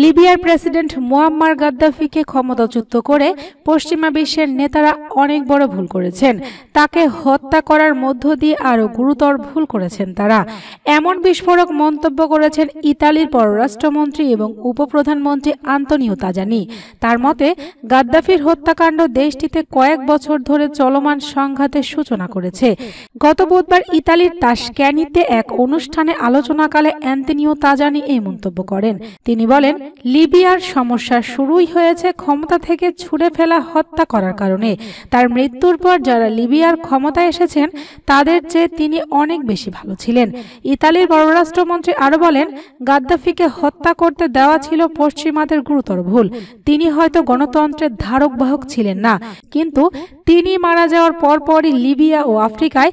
লিবিয়ার president Muammar গাদ্দাফিকে ক্ষমতাচ্যুত করে পশ্চিমা বিশ্বের নেতারা অনেক বড় ভুল করেছেন তাকে হত্যা করার মধ্য দিয়ে আরও গুরুতর ভুল করেছেন তারা এমন বিস্ফোরক মন্তব্য করেছেন ইতালির পররাষ্ট্রমন্ত্রী এবং উপপ্রধানমন্ত্রী আন্তনিও তাজানি তার মতে গাদ্দাফির হত্যাকাণ্ড দেশটিতে কয়েক বছর ধরে চলমান সংঘাতের সূচনা করেছে গত বুধবার ইতালির তাসক্যানিতে এক অনুষ্ঠানে আলোচনাকালে অ্যান্তনিও তাজানি এই মন্তব্য করেন তিনি বলেন লিবিয়ার সমস্যা শুরুই হয়েছে ক্ষমতা থেকে ছুড়ে ফেলা হত্যা করার কারণে তার মৃত্যুর পর যারা লিবিয়ার ক্ষমতায় এসেছেন তাদের চেয়ে তিনি অনেক বেশি ভালো ছিলেন ইতালির পররাষ্ট্রমন্ত্রী আরও বলেন গাদ্দাফিকে হত্যা করতে দেওয়া ছিল পশ্চিমাদের গুরুতর ভুল তিনি হয়তো গণতন্ত্রের ধারক বাহক ছিলেন না কিন্তু তিনি মারা যাওয়ার পরপরই লিবিয়া ও আফ্রিকায়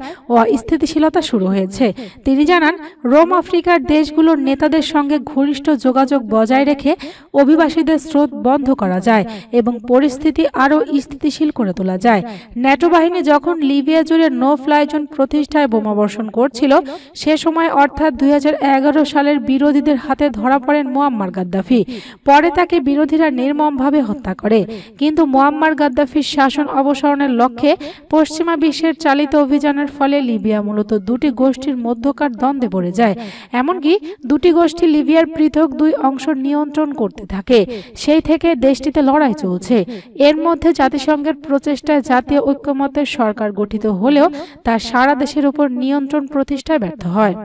অস্থিতিশীলতা শুরু হয়েছে তিনি জানান রোম আফ্রিকার দেশগুলোর নেতাদের সঙ্গে ঘনিষ্ঠ যোগাযোগ বজায় রেখে অভিবাসীদের স্রোত বন্ধ করা যায় এবং পরিস্থিতি আরও স্থিতিশীল করে তোলা যায় ন্যাটো বাহিনী যখন লিবিয়া জুড়ে নো ফ্লাই জোন প্রতিষ্ঠায় বোমাবর্ষণ করছিল সে সময় অর্থাৎ দুই সালের বিরোধীদের হাতে ধরা পড়েন মোয়াম্মার গাদ্দাফি পরে তাকে বিরোধীরা নির্মমভাবে হত্যা করে কিন্তু মোয়াম্মার গাদ্দাফির শাসন অবসর নিয়ন্ত্রণের লক্ষ্যে পশ্চিমা বিশ্বের চালিত অভিযানের ফলে লিবিয়া মূলত দুটি গোষ্ঠীর মধ্যকার দ্বন্দ্বে পড়ে যায় এমনকি দুটি গোষ্ঠী লিবিয়ার পৃথক দুই অংশ নিয়ন্ত্রণ করতে থাকে সেই থেকে দেশটিতে লড়াই চলছে এর মধ্যে জাতিসংঘের প্রচেষ্টায় জাতীয় ঐক্যমতের সরকার গঠিত হলেও তা সারা দেশের উপর নিয়ন্ত্রণ প্রতিষ্ঠায় ব্যর্থ হয়